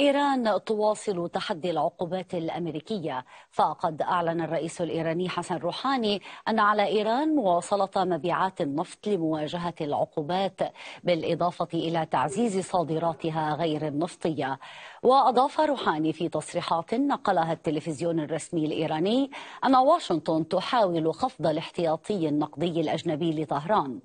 إيران تواصل تحدي العقوبات الأمريكية فقد أعلن الرئيس الإيراني حسن روحاني أن على إيران مواصلة مبيعات النفط لمواجهة العقوبات بالإضافة إلى تعزيز صادراتها غير النفطية وأضاف روحاني في تصريحات نقلها التلفزيون الرسمي الإيراني أن واشنطن تحاول خفض الاحتياطي النقدي الأجنبي لطهران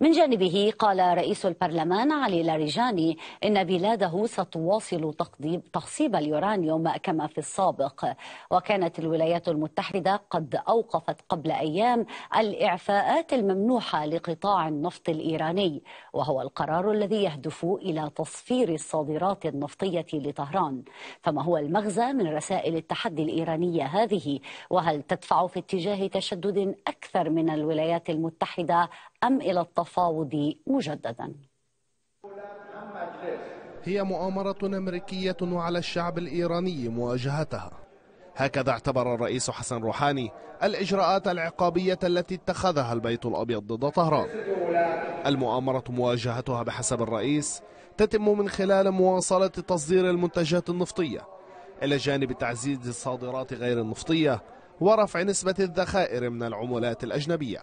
من جانبه قال رئيس البرلمان علي لاريجاني إن بلاده ستواصل تقديم تخصيب اليورانيوم كما في السابق وكانت الولايات المتحدة قد أوقفت قبل أيام الإعفاءات الممنوحة لقطاع النفط الإيراني وهو القرار الذي يهدف إلى تصفير الصادرات النفطية لطهران فما هو المغزى من رسائل التحدي الإيرانية هذه وهل تدفع في اتجاه تشدد أكثر من الولايات المتحدة أم إلى التفاوض مجددا؟ هي مؤامرة أمريكية وعلى الشعب الإيراني مواجهتها هكذا اعتبر الرئيس حسن روحاني الإجراءات العقابية التي اتخذها البيت الأبيض ضد طهران المؤامرة مواجهتها بحسب الرئيس تتم من خلال مواصلة تصدير المنتجات النفطية إلى جانب تعزيز الصادرات غير النفطية ورفع نسبة الذخائر من العملات الأجنبية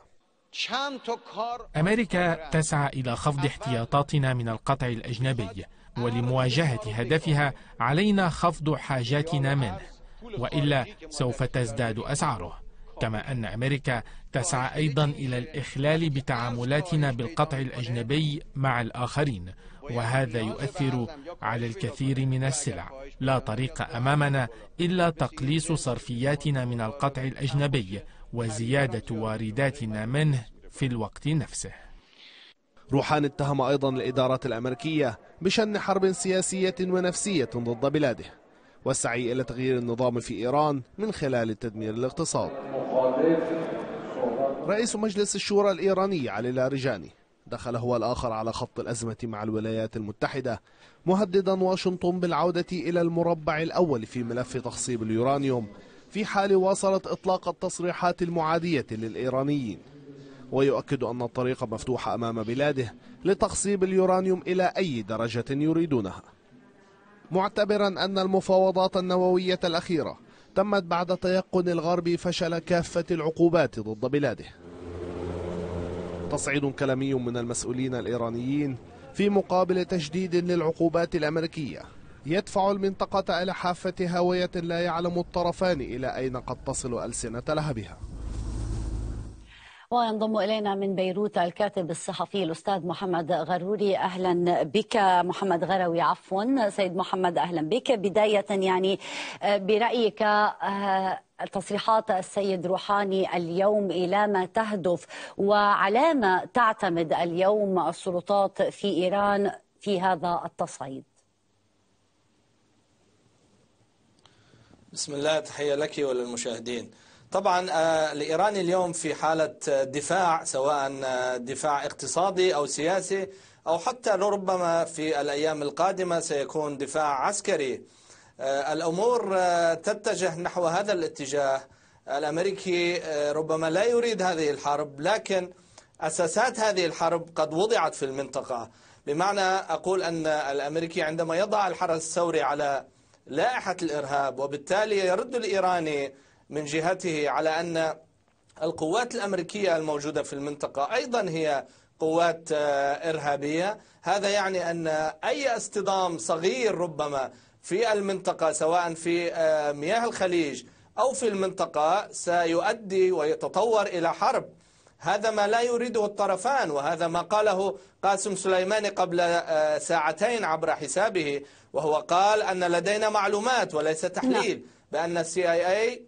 أمريكا تسعى إلى خفض احتياطاتنا من القطع الأجنبي ولمواجهة هدفها علينا خفض حاجاتنا منه وإلا سوف تزداد أسعاره كما أن أمريكا تسعى أيضا إلى الإخلال بتعاملاتنا بالقطع الأجنبي مع الآخرين وهذا يؤثر على الكثير من السلع لا طريق أمامنا إلا تقليص صرفياتنا من القطع الأجنبي وزيادة وارداتنا منه في الوقت نفسه روحان اتهم أيضا الإدارات الأمريكية بشن حرب سياسية ونفسية ضد بلاده والسعي إلى تغيير النظام في إيران من خلال تدمير الاقتصاد رئيس مجلس الشورى الإيراني علي لارجاني دخل هو الآخر على خط الأزمة مع الولايات المتحدة مهددا واشنطن بالعودة إلى المربع الأول في ملف تخصيب اليورانيوم في حال واصلت إطلاق التصريحات المعادية للإيرانيين ويؤكد أن الطريق مفتوح أمام بلاده لتخصيب اليورانيوم إلى أي درجة يريدونها معتبرا أن المفاوضات النووية الأخيرة تمت بعد تيقن الغرب فشل كافة العقوبات ضد بلاده تصعيد كلامي من المسؤولين الإيرانيين في مقابل تشديد للعقوبات الأمريكية يدفع المنطقة إلى حافة هاوية لا يعلم الطرفان إلى أين قد تصل ألسنة لهبها وينضم إلينا من بيروت الكاتب الصحفي الأستاذ محمد غروري أهلا بك محمد غروي عفوا سيد محمد أهلا بك بداية يعني آه، برأيك آه، تصريحات السيد روحاني اليوم إلى ما تهدف وعلى ما تعتمد اليوم السلطات في إيران في هذا التصعيد بسم الله تحية لك وللمشاهدين طبعا الإيران آه، اليوم في حالة آه، دفاع سواء آه، دفاع اقتصادي أو سياسي أو حتى ربما في الأيام القادمة سيكون دفاع عسكري الأمور تتجه نحو هذا الاتجاه الأمريكي ربما لا يريد هذه الحرب لكن أساسات هذه الحرب قد وضعت في المنطقة بمعنى أقول أن الأمريكي عندما يضع الحرس الثوري على لائحة الإرهاب وبالتالي يرد الإيراني من جهته على أن القوات الأمريكية الموجودة في المنطقة أيضا هي قوات آه، إرهابية هذا يعني أن أي اصطدام صغير ربما في المنطقة سواء في آه، مياه الخليج أو في المنطقة سيؤدي ويتطور إلى حرب هذا ما لا يريده الطرفان وهذا ما قاله قاسم سليماني قبل آه، ساعتين عبر حسابه وهو قال أن لدينا معلومات وليس تحليل نعم. بأن السي اي اي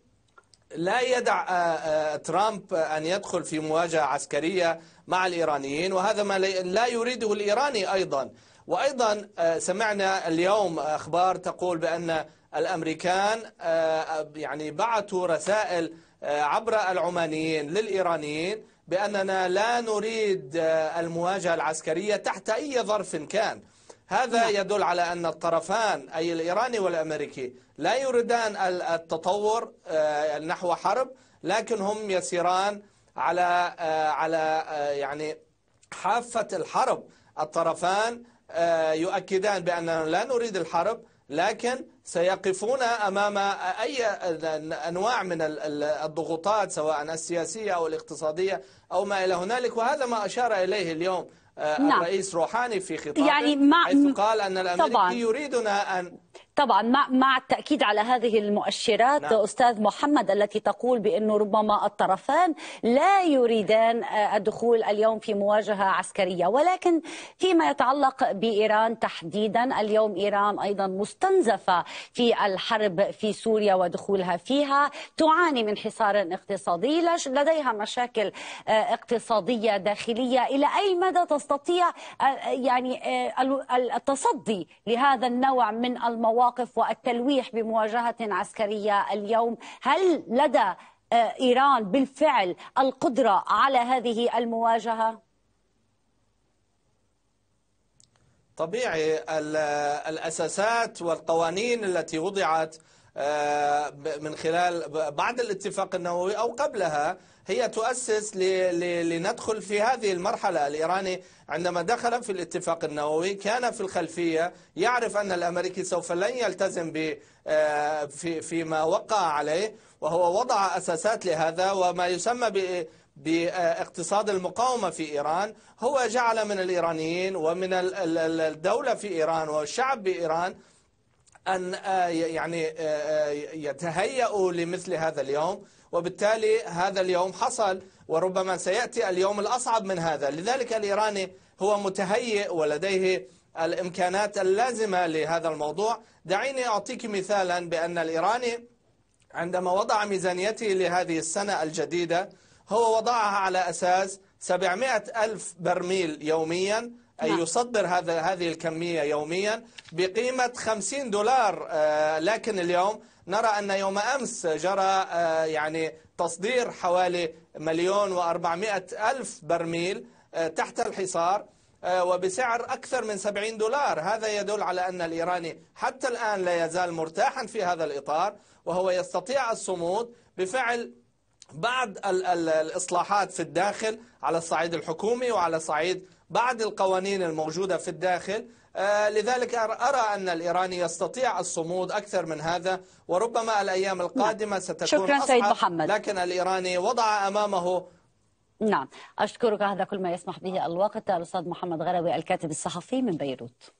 لا يدع آه، آه، ترامب أن يدخل في مواجهة عسكرية مع الإيرانيين وهذا ما لا يريده الإيراني أيضا وأيضا سمعنا اليوم أخبار تقول بأن الأمريكان يعني بعثوا رسائل عبر العمانيين للإيرانيين بأننا لا نريد آه، المواجهة العسكرية تحت أي ظرف كان هذا نعم. يدل على أن الطرفان أي الإيراني والأمريكي لا يريدان التطور آه، نحو حرب لكن هم يسيران على آه، على يعني حافة الحرب الطرفان يؤكدان بأننا لا نريد الحرب لكن سيقفون امام اي انواع من الضغوطات سواء السياسيه او الاقتصاديه او ما الى هنالك وهذا ما اشار اليه اليوم آه، نعم. الرئيس روحاني في خطابه يعني مع حيث قال ان الامريكي طبعا. يريدنا ان طبعا مع مع التاكيد على هذه المؤشرات نعم. استاذ محمد التي تقول بانه ربما الطرفان لا يريدان آه، الدخول اليوم في مواجهه عسكريه ولكن فيما يتعلق بايران تحديدا اليوم ايران ايضا مستنزفه في الحرب في سوريا ودخولها فيها تعاني من حصار اقتصادي لديها مشاكل آه، اقتصادية داخلية إلى أي مدى تستطيع آه، يعني آه، التصدي لهذا النوع من المواقف والتلويح بمواجهة عسكرية اليوم هل لدى إيران بالفعل القدرة على هذه المواجهة؟ طبيعي الأساسات والقوانين التي وضعت آه، من خلال بعد الاتفاق النووي أو قبلها هي تؤسس لندخل في هذه المرحلة الإيراني عندما دخل في الاتفاق النووي كان في الخلفية يعرف أن الأمريكي سوف لن يلتزم آه، في فيما وقع عليه وهو وضع أساسات لهذا وما يسمى باقتصاد المقاومة في إيران هو جعل من الإيرانيين ومن الدولة في إيران والشعب بإيران أن آه، يعني آه، آه، يتهيأوا لمثل هذا اليوم وبالتالي هذا اليوم حصل وربما سيأتي اليوم الأصعب من هذا لذلك الإيراني هو متهيئ ولديه الإمكانات اللازمة لهذا الموضوع دعيني أعطيك مثالا بأن الإيراني عندما وضع ميزانيته لهذه السنة الجديدة هو وضعها على أساس 700 ألف برميل يوميا أي نعم. يصدر هذا هذه الكمية يوميا بقيمة 50 دولار آه، لكن اليوم نرى أن يوم أمس جرى آه، يعني تصدير حوالي مليون وأربعمائة ألف برميل آه، تحت الحصار وبسعر أكثر من 70 دولار هذا يدل على أن الإيراني حتى الآن لا يزال مرتاحا في هذا الإطار وهو يستطيع الصمود بفعل بعد الإصلاحات في الداخل على الصعيد الحكومي وعلى صعيد بعض القوانين الموجودة في الداخل آه، لذلك أرى أن الإيراني يستطيع الصمود أكثر من هذا وربما الأيام نعم. القادمة ستكون شكرا أصعب سيد محمد لكن الإيراني وضع أمامه نعم أشكرك هذا كل ما يسمح به الوقت الأستاذ محمد غروي الكاتب الصحفي من بيروت